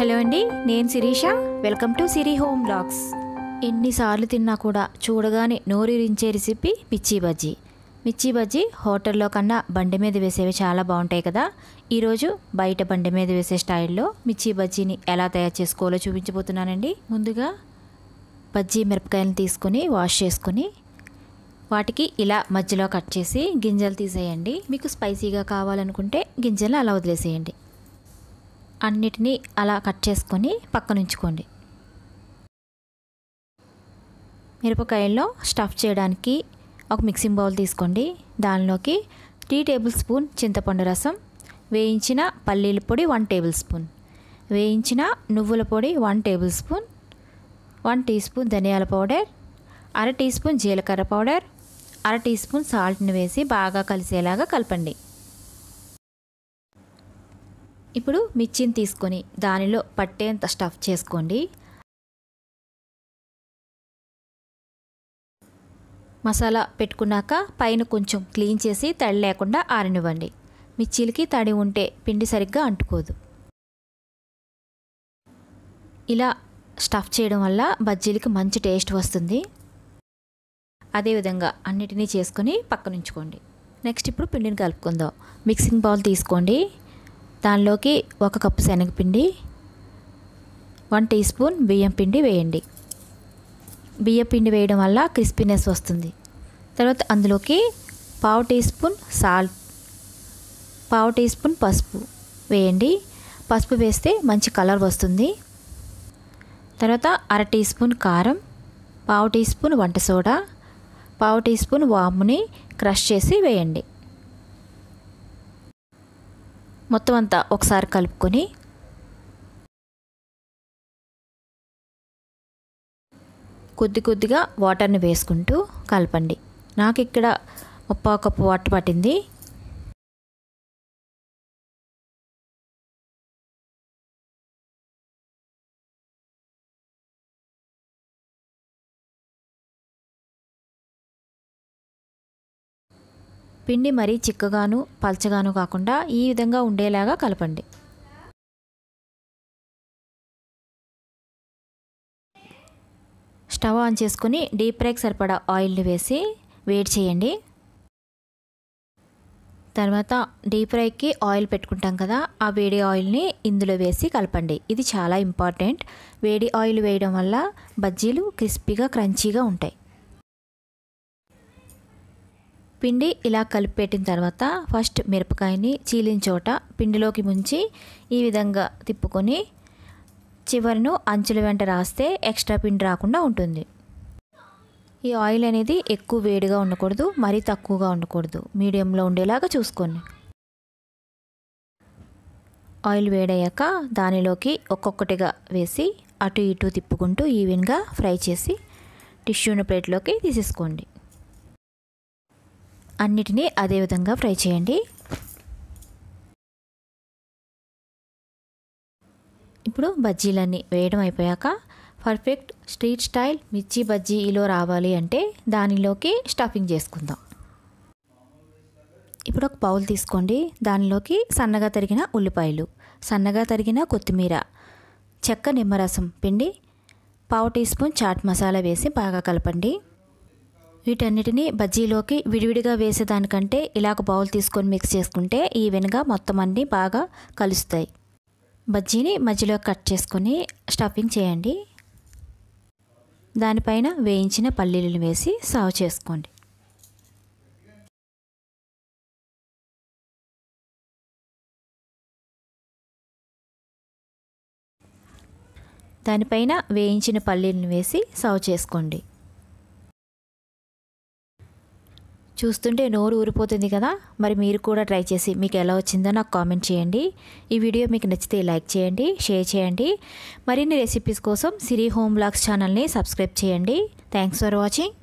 hello అండి నేను Sirisha welcome to Siri home blogs ఎన్నిసార్లు తిన్నా కూడా చూడగానే నోరిరించే రెసిపీ మిర్చి బజ్జీ మిర్చి బజ్జీ హోటల్లో కన్నా బండి మీద వేసేవి చాలా బాగుంటాయి కదా ఈరోజు బయట బండి మీద వేసే స్టైల్లో మిర్చి బజ్జీని ఎలా తయారు చేసుకోవాలో చూపించబోతున్నానండి ముందుగా బజ్జీ మిరపకాయలను తీసుకొని వాష్ చేసుకొని వాటికి ఇలా మధ్యలో కట్ చేసి గింజలు తీసేయండి మీకు స్పైసీగా కావాలనుకుంటే గింజలను అలా వదిలేసేయండి అన్నిటినీ అలా కట్ చేసుకొని పక్కనుంచుకోండి మిరపకాయల్లో స్టఫ్ చేయడానికి ఒక మిక్సింగ్ బౌల్ తీసుకోండి దానిలోకి త్రీ టేబుల్ స్పూన్ చింతపండు రసం వేయించిన పల్లీల పొడి వన్ టేబుల్ స్పూన్ వేయించిన నువ్వుల పొడి one table spoon one tea spoon ధనియాల పౌడర్ అర టీ స్పూన్ జీలకర్ర పౌడర్ అర టీ స్పూన్ సాల్ట్ని వేసి బాగా కలిసేలాగా కలపండి ఇప్పుడు మిర్చిని తీసుకొని దానిలో పట్టేంత స్టఫ్ చేసుకోండి మసాలా పెట్టుకున్నాక పైన కొంచెం క్లీన్ చేసి తడి లేకుండా ఆరనివ్వండి మిర్చీలకి తడి ఉంటే పిండి సరిగ్గా అంటుకోదు ఇలా స్టఫ్ చేయడం వల్ల బజ్జీలకి మంచి టేస్ట్ వస్తుంది అదేవిధంగా అన్నిటినీ చేసుకొని పక్కనుంచుకోండి నెక్స్ట్ ఇప్పుడు పిండిని కలుపుకుందాం మిక్సింగ్ బౌల్ తీసుకోండి దానిలోకి ఒక కప్పు శనగపిండి వన్ టీ స్పూన్ బియ్యం పిండి వేయండి బియ్యం పిండి వేయడం వల్ల క్రిస్పీనెస్ వస్తుంది తర్వాత అందులోకి పావు టీ స్పూన్ సాల్ట్ పావు టీ స్పూన్ పసుపు వేయండి పసుపు వేస్తే మంచి కలర్ వస్తుంది తర్వాత అర టీ స్పూన్ కారం పావు టీ స్పూన్ వంట సోడా పావు టీ స్పూన్ వాముని క్రష్ చేసి వేయండి మొత్తం అంతా ఒకసారి కలుపుకొని కొద్ది కొద్దిగా వాటర్ని వేసుకుంటూ కలపండి నాకు ఇక్కడ ముప్పావు కప్పు వాటర్ పట్టింది పిండి మరీ చిక్కగాను పల్చగాను కాకుండా ఈ విధంగా ఉండేలాగా కలపండి స్టవ్ ఆన్ చేసుకుని డీప్ ఫ్రైకి సరిపడా ఆయిల్ని వేసి వేడి చేయండి తర్వాత డీప్ ఫ్రైకి ఆయిల్ పెట్టుకుంటాం కదా ఆ వేడి ఆయిల్ని ఇందులో వేసి కలపండి ఇది చాలా ఇంపార్టెంట్ వేడి ఆయిల్ వేయడం వల్ల బజ్జీలు క్రిస్పీగా క్రంచీగా ఉంటాయి పిండి ఇలా కలిపి పెట్టిన తర్వాత ఫస్ట్ మిరపకాయని చీలిన చోట పిండిలోకి ముంచి ఈ విధంగా తిప్పుకొని చివరిను అంచుల వెంట రాస్తే ఎక్స్ట్రా పిండి రాకుండా ఉంటుంది ఈ ఆయిల్ అనేది ఎక్కువ వేడిగా ఉండకూడదు మరీ తక్కువగా ఉండకూడదు మీడియంలో ఉండేలాగా చూసుకోండి ఆయిల్ వేడయ్యాక దానిలోకి ఒక్కొక్కటిగా వేసి అటు ఇటు తిప్పుకుంటూ ఈవెన్గా ఫ్రై చేసి టిష్యూని ప్లేట్లోకి తీసేసుకోండి అన్నిటినీ అదేవిధంగా ఫ్రై చేయండి ఇప్పుడు బజ్జీలన్నీ వేయడం అయిపోయాక పర్ఫెక్ట్ స్ట్రీట్ స్టైల్ మిర్చి బజ్జీలో రావాలి అంటే దానిలోకి స్టఫింగ్ చేసుకుందాం ఇప్పుడు ఒక పౌలు తీసుకోండి దానిలోకి సన్నగా తరిగిన ఉల్లిపాయలు సన్నగా తరిగిన కొత్తిమీర చెక్క నిమ్మరసం పిండి పావు టీ స్పూన్ చాట్ మసాలా వేసి బాగా కలపండి వీటన్నిటిని బజ్జీలోకి విడివిడిగా వేసేదానికంటే ఇలాగ బౌల్ తీసుకొని మిక్స్ చేసుకుంటే ఈవెన్గా మొత్తం అన్నీ బాగా కలుస్తాయి బజ్జీని మధ్యలో కట్ చేసుకొని స్టఫింగ్ చేయండి దానిపైన వేయించిన పల్లీలను వేసి సర్వ్ చేసుకోండి దానిపైన వేయించిన పల్లీలను వేసి సర్వ్ చేసుకోండి చూస్తుంటే నోరు ఊరిపోతుంది కదా మరి మీరు కూడా ట్రై చేసి మీకు ఎలా వచ్చిందో నాకు కామెంట్ చేయండి ఈ వీడియో మీకు నచ్చితే లైక్ చేయండి షేర్ చేయండి మరిన్ని రెసిపీస్ కోసం సిరి హోమ్ బ్లాగ్స్ ఛానల్ని సబ్స్క్రైబ్ చేయండి థ్యాంక్స్ ఫర్ వాచింగ్